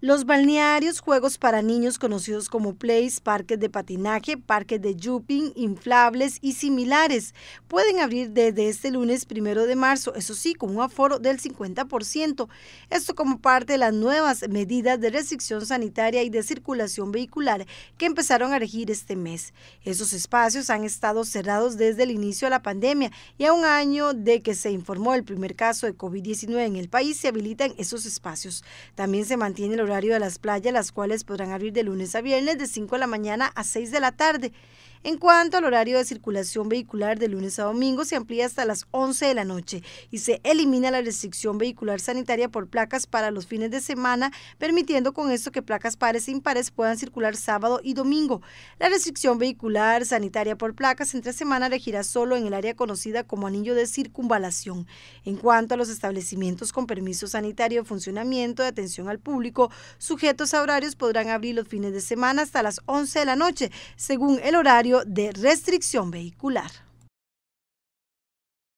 Los balnearios, juegos para niños conocidos como plays, parques de patinaje, parques de jumping, inflables y similares pueden abrir desde este lunes primero de marzo, eso sí, con un aforo del 50%. Esto como parte de las nuevas medidas de restricción sanitaria y de circulación vehicular que empezaron a regir este mes. Esos espacios han estado cerrados desde el inicio de la pandemia y a un año de que se informó el primer caso de COVID-19 en el país se habilitan esos espacios. También se mantiene horario de las playas, las cuales podrán abrir de lunes a viernes de 5 de la mañana a 6 de la tarde. En cuanto al horario de circulación vehicular de lunes a domingo, se amplía hasta las 11 de la noche y se elimina la restricción vehicular sanitaria por placas para los fines de semana, permitiendo con esto que placas pares e impares puedan circular sábado y domingo. La restricción vehicular sanitaria por placas entre semana regirá solo en el área conocida como anillo de circunvalación. En cuanto a los establecimientos con permiso sanitario de funcionamiento de atención al público, sujetos a horarios podrán abrir los fines de semana hasta las 11 de la noche, según el horario de restricción vehicular.